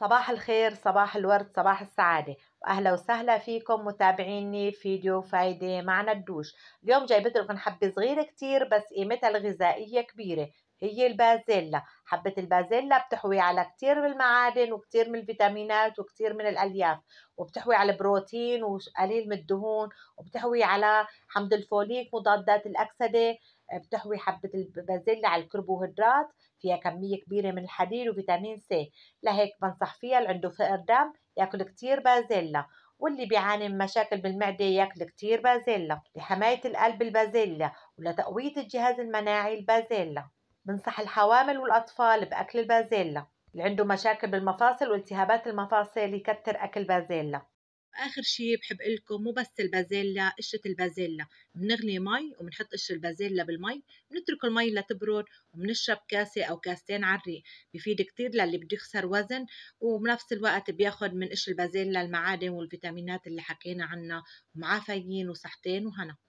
صباح الخير صباح الورد صباح السعادة وأهلا وسهلا فيكم متابعيني فيديو فايدة معنا الدوش اليوم جايبت لكم حبة صغيرة كتير بس قيمتها الغذائية كبيرة هي البازيلا حبة البازيلا بتحوي على كتير من المعادن وكتير من الفيتامينات وكتير من الألياف وبتحوي على بروتين وقليل من الدهون وبتحوي على حمض الفوليك مضادات الأكسدة بتحوي حبة البازيلا على الكربوهيدرات فيها كمية كبيرة من الحديد وفيتامين سي لهيك بنصح فيها اللي عنده فقر دم ياكل كتير بازيلا واللي بيعاني من مشاكل بالمعدة ياكل كتير بازيلا لحماية القلب البازيلا ولتقوية الجهاز المناعي البازيلا بنصح الحوامل والأطفال بأكل البازيلا اللي عنده مشاكل بالمفاصل والتهابات المفاصل يكتر أكل بازيلا اخر شيء بحب لكم مو بس البازيلا قشره البازيلا بنغلي مي وبنحط قشة البازيلا بالمي بنترك المي لتبرد وبنشرب كاسه او كاستين على الريق بفيد كثير للي بده يخسر وزن وبنفس الوقت بياخذ من قشة البازيلا المعادن والفيتامينات اللي حكينا عنها ومعافيين وصحتين وهنا